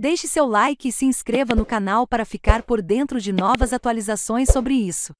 Deixe seu like e se inscreva no canal para ficar por dentro de novas atualizações sobre isso.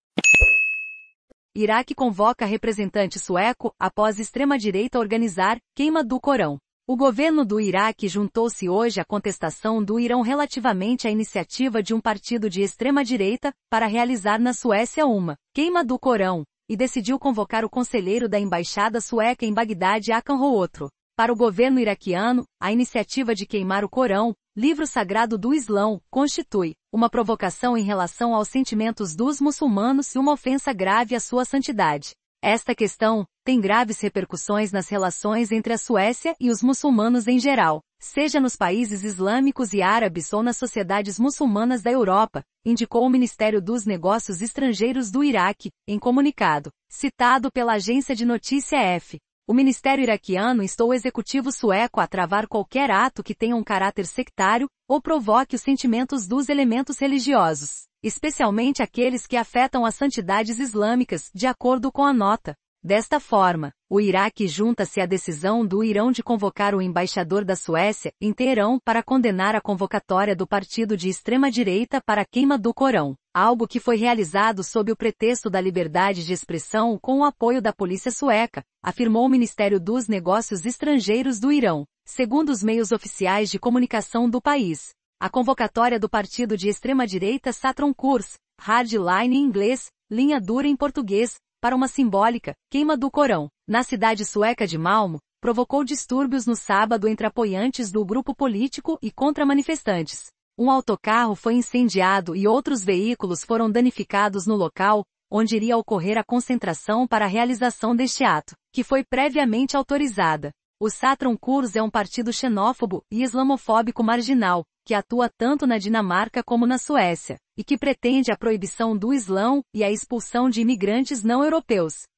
Iraque convoca representante sueco após extrema-direita organizar queima do Corão. O governo do Iraque juntou-se hoje à contestação do Irão relativamente à iniciativa de um partido de extrema-direita para realizar na Suécia uma queima do Corão, e decidiu convocar o conselheiro da embaixada sueca em Bagdade, Akan Rootro. Para o governo iraquiano, a iniciativa de queimar o Corão livro sagrado do Islão, constitui uma provocação em relação aos sentimentos dos muçulmanos e uma ofensa grave à sua santidade. Esta questão tem graves repercussões nas relações entre a Suécia e os muçulmanos em geral, seja nos países islâmicos e árabes ou nas sociedades muçulmanas da Europa, indicou o Ministério dos Negócios Estrangeiros do Iraque, em comunicado, citado pela agência de notícia F. O Ministério iraquiano instou o executivo sueco a travar qualquer ato que tenha um caráter sectário ou provoque os sentimentos dos elementos religiosos, especialmente aqueles que afetam as santidades islâmicas, de acordo com a nota. Desta forma, o Iraque junta-se à decisão do Irão de convocar o embaixador da Suécia, em Teherão, para condenar a convocatória do partido de extrema-direita para a queima do Corão algo que foi realizado sob o pretexto da liberdade de expressão com o apoio da polícia sueca, afirmou o Ministério dos Negócios Estrangeiros do Irão, segundo os meios oficiais de comunicação do país. A convocatória do partido de extrema-direita Satron Kurs, Hardline em inglês, linha dura em português, para uma simbólica queima do Corão, na cidade sueca de Malmo, provocou distúrbios no sábado entre apoiantes do grupo político e contra manifestantes. Um autocarro foi incendiado e outros veículos foram danificados no local, onde iria ocorrer a concentração para a realização deste ato, que foi previamente autorizada. O Satron Kurs é um partido xenófobo e islamofóbico marginal, que atua tanto na Dinamarca como na Suécia, e que pretende a proibição do Islão e a expulsão de imigrantes não europeus.